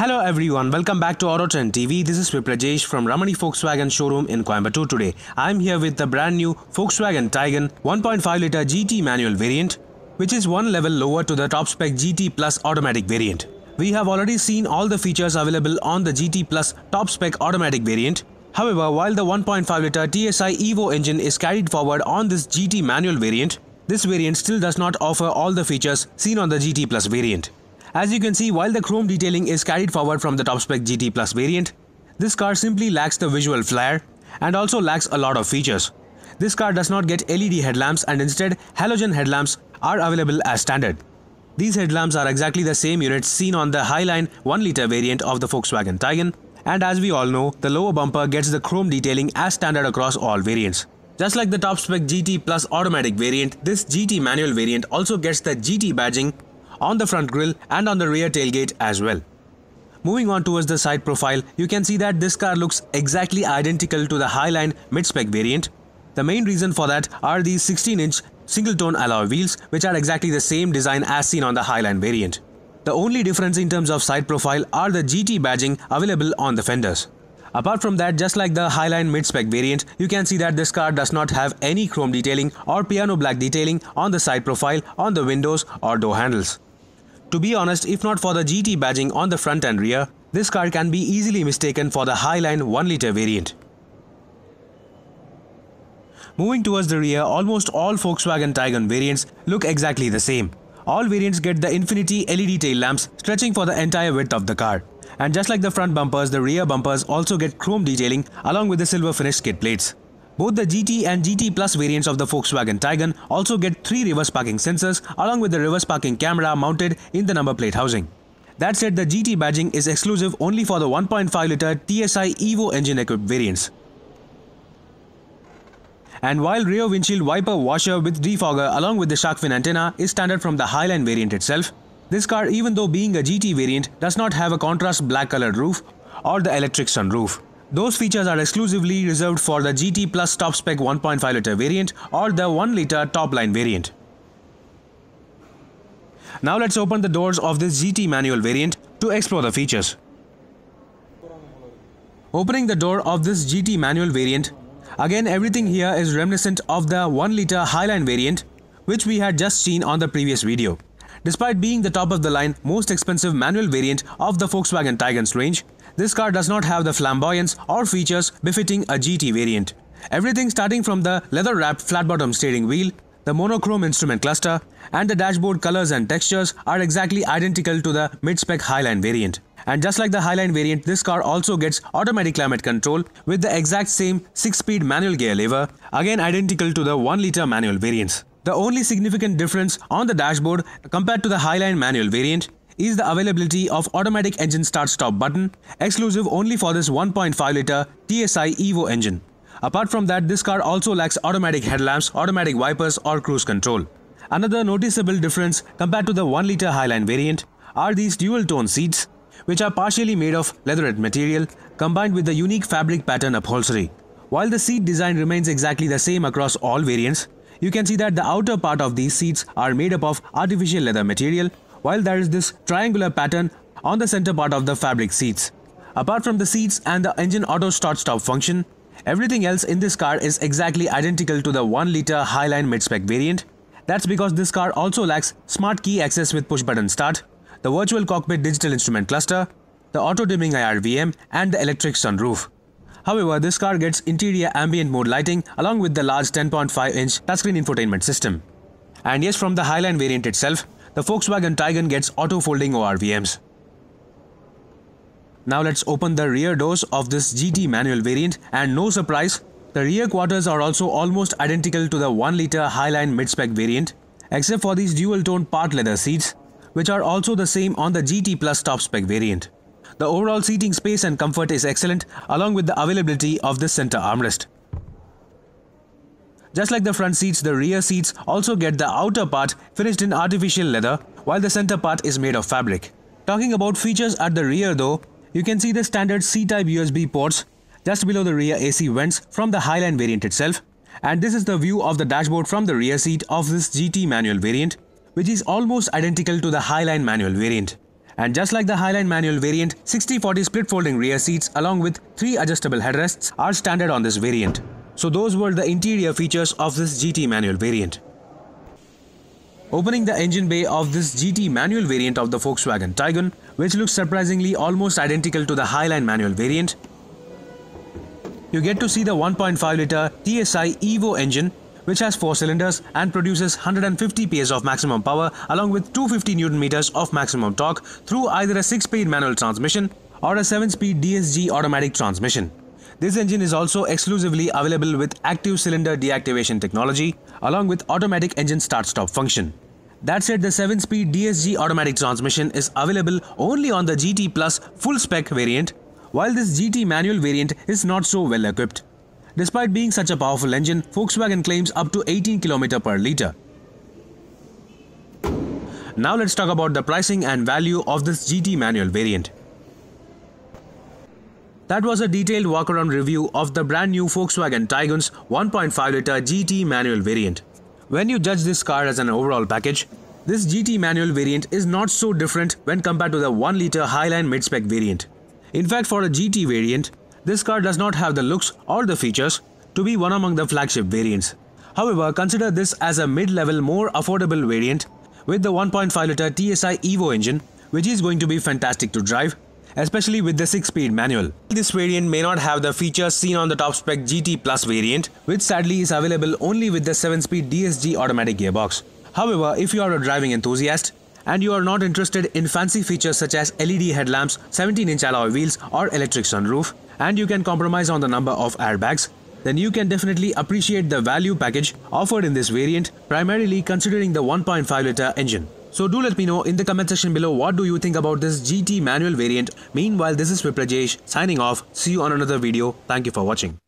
Hello everyone, welcome back to auto Trend TV. This is Viprajesh from Ramani Volkswagen showroom in Coimbatore today. I'm here with the brand new Volkswagen Taycan 1.5 litre GT manual variant, which is one level lower to the top spec GT Plus automatic variant. We have already seen all the features available on the GT Plus top spec automatic variant. However, while the 1.5 litre TSI Evo engine is carried forward on this GT manual variant, this variant still does not offer all the features seen on the GT Plus variant. As you can see, while the chrome detailing is carried forward from the top spec GT Plus variant, this car simply lacks the visual flair and also lacks a lot of features. This car does not get LED headlamps and instead halogen headlamps are available as standard. These headlamps are exactly the same units seen on the Highline 1 litre variant of the Volkswagen Tiguan, and as we all know, the lower bumper gets the chrome detailing as standard across all variants. Just like the top spec GT Plus automatic variant, this GT manual variant also gets the GT badging on the front grille and on the rear tailgate as well. Moving on towards the side profile, you can see that this car looks exactly identical to the Highline mid-spec variant. The main reason for that are these 16-inch single-tone alloy wheels which are exactly the same design as seen on the Highline variant. The only difference in terms of side profile are the GT badging available on the fenders. Apart from that, just like the Highline mid-spec variant, you can see that this car does not have any chrome detailing or piano black detailing on the side profile, on the windows or door handles. To be honest, if not for the GT badging on the front and rear, this car can be easily mistaken for the Highline 1-litre variant. Moving towards the rear, almost all Volkswagen Tiguan variants look exactly the same. All variants get the infinity LED tail lamps stretching for the entire width of the car. And just like the front bumpers, the rear bumpers also get chrome detailing along with the silver finished skid plates. Both the GT and GT Plus variants of the Volkswagen Tiguan also get three reverse parking sensors along with the reverse parking camera mounted in the number plate housing. That said, the GT badging is exclusive only for the 1.5-litre TSI EVO engine-equipped variants. And while rear windshield wiper washer with defogger along with the shark fin antenna is standard from the Highline variant itself, this car even though being a GT variant does not have a contrast black colored roof or the electric sunroof. Those features are exclusively reserved for the GT Plus top spec 1.5 litre variant or the 1 litre top line variant. Now let's open the doors of this GT manual variant to explore the features. Opening the door of this GT manual variant, again everything here is reminiscent of the 1 litre Highline variant which we had just seen on the previous video. Despite being the top of the line most expensive manual variant of the Volkswagen Tiguan's range, this car does not have the flamboyance or features befitting a GT variant. Everything starting from the leather-wrapped flat-bottom steering wheel, the monochrome instrument cluster, and the dashboard colors and textures are exactly identical to the mid-spec Highline variant. And just like the Highline variant, this car also gets automatic climate control with the exact same 6-speed manual gear lever, again identical to the 1-litre manual variants. The only significant difference on the dashboard compared to the Highline manual variant is the availability of automatic engine start-stop button, exclusive only for this 1.5-litre TSI EVO engine. Apart from that, this car also lacks automatic headlamps, automatic wipers or cruise control. Another noticeable difference compared to the 1-litre Highline variant are these dual-tone seats, which are partially made of leatherette material combined with the unique fabric pattern upholstery. While the seat design remains exactly the same across all variants, you can see that the outer part of these seats are made up of artificial leather material while there is this triangular pattern on the center part of the fabric seats. Apart from the seats and the engine auto start-stop function, everything else in this car is exactly identical to the 1-litre Highline mid-spec variant. That's because this car also lacks smart key access with push-button start, the virtual cockpit digital instrument cluster, the auto-dimming IRVM, and the electric sunroof. However, this car gets interior ambient mode lighting along with the large 10.5-inch touchscreen infotainment system. And yes, from the Highline variant itself, the Volkswagen Tiguan gets auto-folding ORVMs. Now let's open the rear doors of this GT manual variant and no surprise, the rear quarters are also almost identical to the 1-litre Highline mid-spec variant, except for these dual-tone part leather seats, which are also the same on the GT Plus top-spec variant. The overall seating space and comfort is excellent along with the availability of this center armrest. Just like the front seats, the rear seats also get the outer part finished in artificial leather, while the center part is made of fabric. Talking about features at the rear though, you can see the standard C-type USB ports just below the rear AC vents from the Highline variant itself. And this is the view of the dashboard from the rear seat of this GT manual variant, which is almost identical to the Highline manual variant. And just like the Highline manual variant, 60-40 split folding rear seats along with 3 adjustable headrests are standard on this variant. So those were the interior features of this GT manual variant. Opening the engine bay of this GT manual variant of the Volkswagen Tiguan, which looks surprisingly almost identical to the Highline manual variant, you get to see the 1.5-litre TSI EVO engine, which has 4 cylinders and produces 150 PS of maximum power along with 250 Nm of maximum torque through either a 6-speed manual transmission or a 7-speed DSG automatic transmission. This engine is also exclusively available with active cylinder deactivation technology along with automatic engine start-stop function. That said, the 7-speed DSG automatic transmission is available only on the GT Plus full-spec variant, while this GT manual variant is not so well equipped. Despite being such a powerful engine, Volkswagen claims up to 18 km per litre. Now let's talk about the pricing and value of this GT manual variant. That was a detailed walkaround review of the brand new Volkswagen Tiguan's 1.5 litre GT manual variant. When you judge this car as an overall package, this GT manual variant is not so different when compared to the 1 litre Highline mid-spec variant. In fact, for a GT variant, this car does not have the looks or the features to be one among the flagship variants. However, consider this as a mid-level more affordable variant with the 1.5 litre TSI Evo engine which is going to be fantastic to drive especially with the 6-speed manual. This variant may not have the features seen on the top-spec GT Plus variant, which sadly is available only with the 7-speed DSG automatic gearbox. However, if you are a driving enthusiast, and you are not interested in fancy features such as LED headlamps, 17-inch alloy wheels or electric sunroof, and you can compromise on the number of airbags, then you can definitely appreciate the value package offered in this variant, primarily considering the 1.5-litre engine. So do let me know in the comment section below what do you think about this GT manual variant. Meanwhile, this is Viprajesh signing off. See you on another video. Thank you for watching.